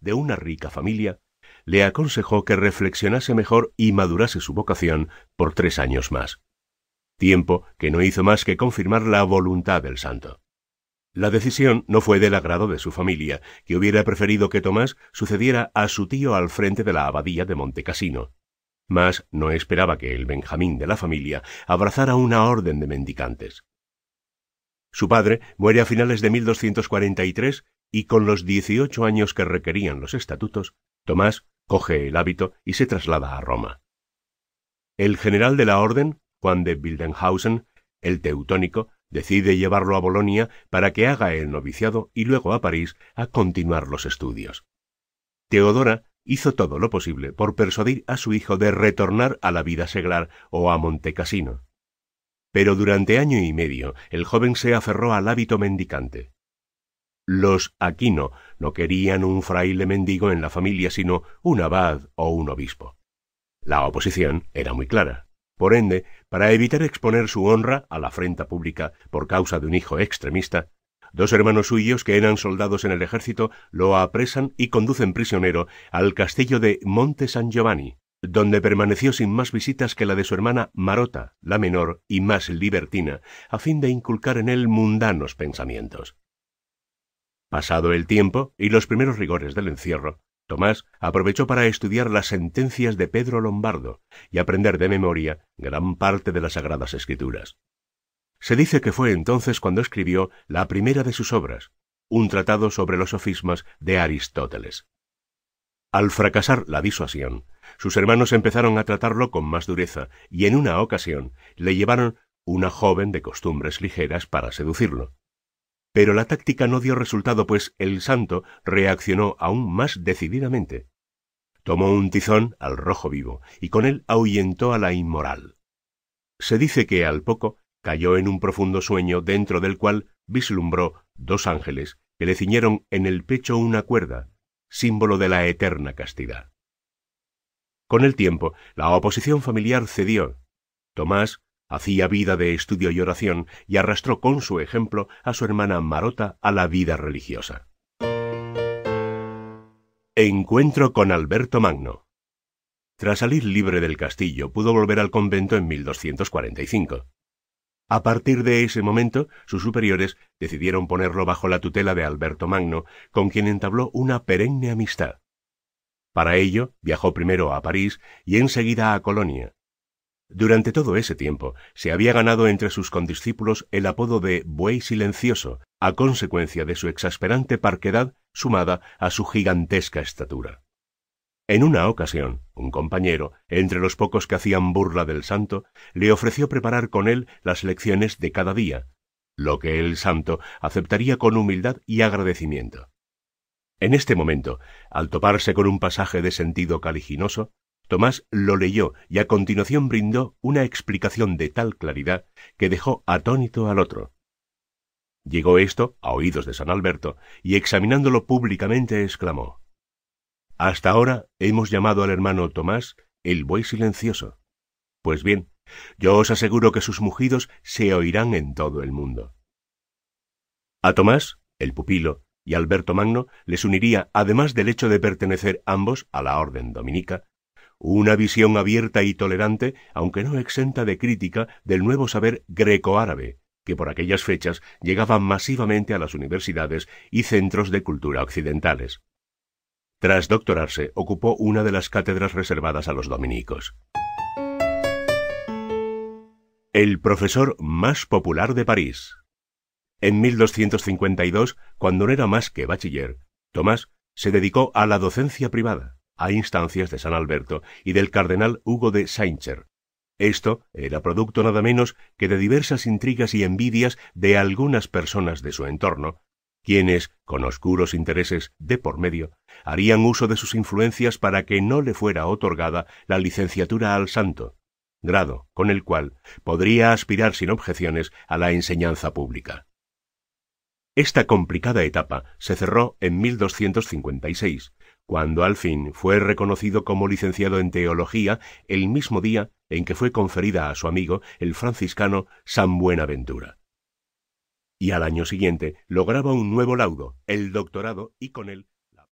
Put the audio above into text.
de una rica familia, le aconsejó que reflexionase mejor y madurase su vocación por tres años más, tiempo que no hizo más que confirmar la voluntad del santo. La decisión no fue del agrado de su familia, que hubiera preferido que Tomás sucediera a su tío al frente de la abadía de Montecasino, mas no esperaba que el Benjamín de la familia abrazara una orden de mendicantes. Su padre muere a finales de 1243 y con los dieciocho años que requerían los estatutos, Tomás coge el hábito y se traslada a Roma. El general de la orden, Juan de Bildenhausen, el teutónico, decide llevarlo a Bolonia para que haga el noviciado y luego a París a continuar los estudios. Teodora hizo todo lo posible por persuadir a su hijo de retornar a la vida seglar o a Montecasino. Pero durante año y medio el joven se aferró al hábito mendicante. Los Aquino no querían un fraile mendigo en la familia, sino un abad o un obispo. La oposición era muy clara. Por ende, para evitar exponer su honra a la afrenta pública por causa de un hijo extremista, dos hermanos suyos que eran soldados en el ejército lo apresan y conducen prisionero al castillo de Monte San Giovanni, donde permaneció sin más visitas que la de su hermana Marota, la menor y más libertina, a fin de inculcar en él mundanos pensamientos. Pasado el tiempo y los primeros rigores del encierro, Tomás aprovechó para estudiar las sentencias de Pedro Lombardo y aprender de memoria gran parte de las Sagradas Escrituras. Se dice que fue entonces cuando escribió la primera de sus obras, un tratado sobre los sofismas de Aristóteles. Al fracasar la disuasión, sus hermanos empezaron a tratarlo con más dureza y en una ocasión le llevaron una joven de costumbres ligeras para seducirlo. Pero la táctica no dio resultado, pues el santo reaccionó aún más decididamente. Tomó un tizón al rojo vivo y con él ahuyentó a la inmoral. Se dice que al poco cayó en un profundo sueño dentro del cual vislumbró dos ángeles que le ciñeron en el pecho una cuerda, símbolo de la eterna castidad. Con el tiempo, la oposición familiar cedió. Tomás Hacía vida de estudio y oración y arrastró con su ejemplo a su hermana Marota a la vida religiosa. Encuentro con Alberto Magno. Tras salir libre del castillo, pudo volver al convento en 1245. A partir de ese momento, sus superiores decidieron ponerlo bajo la tutela de Alberto Magno, con quien entabló una perenne amistad. Para ello, viajó primero a París y enseguida a Colonia, durante todo ese tiempo se había ganado entre sus condiscípulos el apodo de buey silencioso, a consecuencia de su exasperante parquedad sumada a su gigantesca estatura. En una ocasión, un compañero, entre los pocos que hacían burla del santo, le ofreció preparar con él las lecciones de cada día, lo que el santo aceptaría con humildad y agradecimiento. En este momento, al toparse con un pasaje de sentido caliginoso, Tomás lo leyó y a continuación brindó una explicación de tal claridad que dejó atónito al otro. Llegó esto a oídos de San Alberto y examinándolo públicamente exclamó Hasta ahora hemos llamado al hermano Tomás el buey silencioso. Pues bien, yo os aseguro que sus mugidos se oirán en todo el mundo. A Tomás, el pupilo, y Alberto Magno les uniría, además del hecho de pertenecer ambos a la orden dominica, una visión abierta y tolerante, aunque no exenta de crítica, del nuevo saber greco-árabe, que por aquellas fechas llegaba masivamente a las universidades y centros de cultura occidentales. Tras doctorarse, ocupó una de las cátedras reservadas a los dominicos. El profesor más popular de París. En 1252, cuando no era más que bachiller, Tomás se dedicó a la docencia privada a instancias de San Alberto y del cardenal Hugo de Saincher. Esto era producto nada menos que de diversas intrigas y envidias de algunas personas de su entorno, quienes, con oscuros intereses de por medio, harían uso de sus influencias para que no le fuera otorgada la licenciatura al santo, grado con el cual podría aspirar sin objeciones a la enseñanza pública. Esta complicada etapa se cerró en 1256, cuando al fin fue reconocido como licenciado en teología el mismo día en que fue conferida a su amigo, el franciscano San Buenaventura. Y al año siguiente lograba un nuevo laudo, el doctorado, y con él